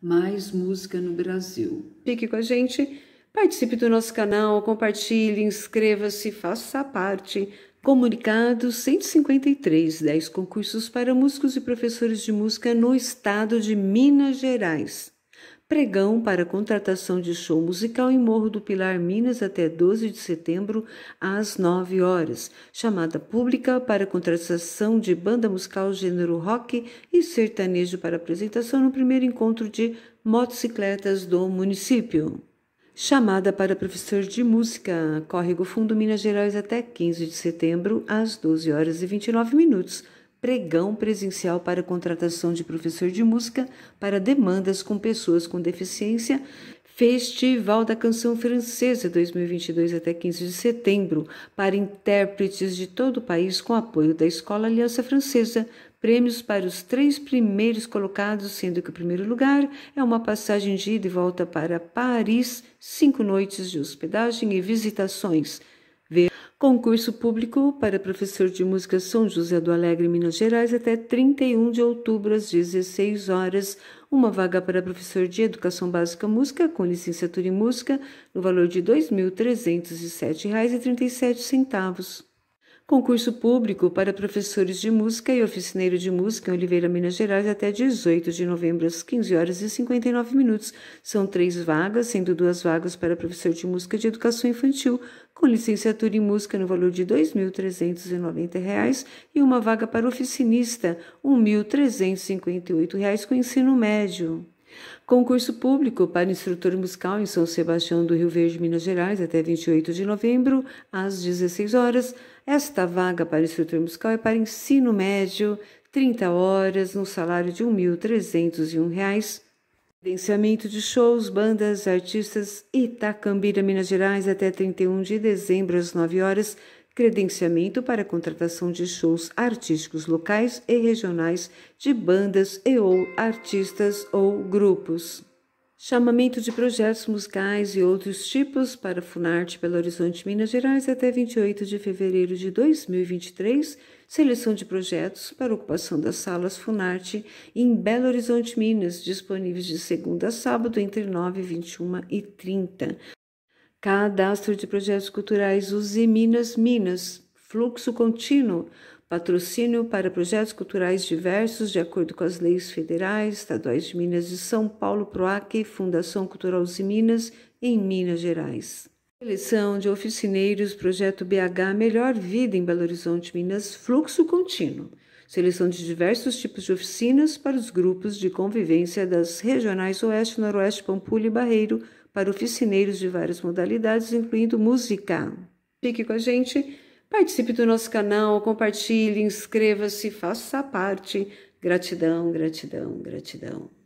mais música no Brasil. Fique com a gente, participe do nosso canal, compartilhe, inscreva-se, faça parte. Comunicado 153, 10 concursos para músicos e professores de música no estado de Minas Gerais pregão para contratação de show musical em Morro do Pilar, Minas, até 12 de setembro, às 9 horas. Chamada pública para contratação de banda musical gênero rock e sertanejo para apresentação no primeiro encontro de motocicletas do município. Chamada para professor de música, Córrego Fundo, Minas Gerais, até 15 de setembro, às 12 horas e 29 minutos pregão presencial para contratação de professor de música para demandas com pessoas com deficiência, Festival da Canção Francesa 2022 até 15 de setembro, para intérpretes de todo o país com apoio da Escola Aliança Francesa. Prêmios para os três primeiros colocados, sendo que o primeiro lugar é uma passagem de ida e volta para Paris, cinco noites de hospedagem e visitações. Concurso público para professor de música São José do Alegre, Minas Gerais, até 31 de outubro, às 16 horas. Uma vaga para professor de Educação Básica Música, com licenciatura em Música, no valor de R$ 2.307,37. Concurso público para professores de música e oficineiro de música em Oliveira, Minas Gerais, até 18 de novembro, às 15 horas e 59 minutos. São três vagas, sendo duas vagas para professor de música de educação infantil, com licenciatura em música no valor de R$ 2.390 e uma vaga para oficinista, R$ 1.358 com ensino médio. Concurso público para instrutor musical em São Sebastião do Rio Verde, Minas Gerais, até 28 de novembro, às 16 horas. Esta vaga para instrutor musical é para ensino médio, 30 horas, no salário de R$ 1.301. Credenciamento de shows, bandas, artistas, Itacambira, Minas Gerais, até 31 de dezembro, às 9 horas credenciamento para contratação de shows artísticos locais e regionais de bandas e ou artistas ou grupos. Chamamento de projetos musicais e outros tipos para Funarte Belo Horizonte, Minas Gerais, até 28 de fevereiro de 2023. Seleção de projetos para ocupação das salas Funarte em Belo Horizonte, Minas, disponíveis de segunda a sábado entre 9, 21 e 30. Cadastro de Projetos Culturais Uzi Minas Minas, fluxo contínuo, patrocínio para projetos culturais diversos de acordo com as leis federais, estaduais de Minas e São Paulo, PROAC, Fundação Cultural Uzi Minas, em Minas Gerais. Seleção de oficineiros, projeto BH Melhor Vida em Belo Horizonte, Minas, fluxo contínuo. Seleção de diversos tipos de oficinas para os grupos de convivência das regionais Oeste, Noroeste, Pampulha e Barreiro, para oficineiros de várias modalidades, incluindo música. Fique com a gente, participe do nosso canal, compartilhe, inscreva-se, faça parte. Gratidão, gratidão, gratidão.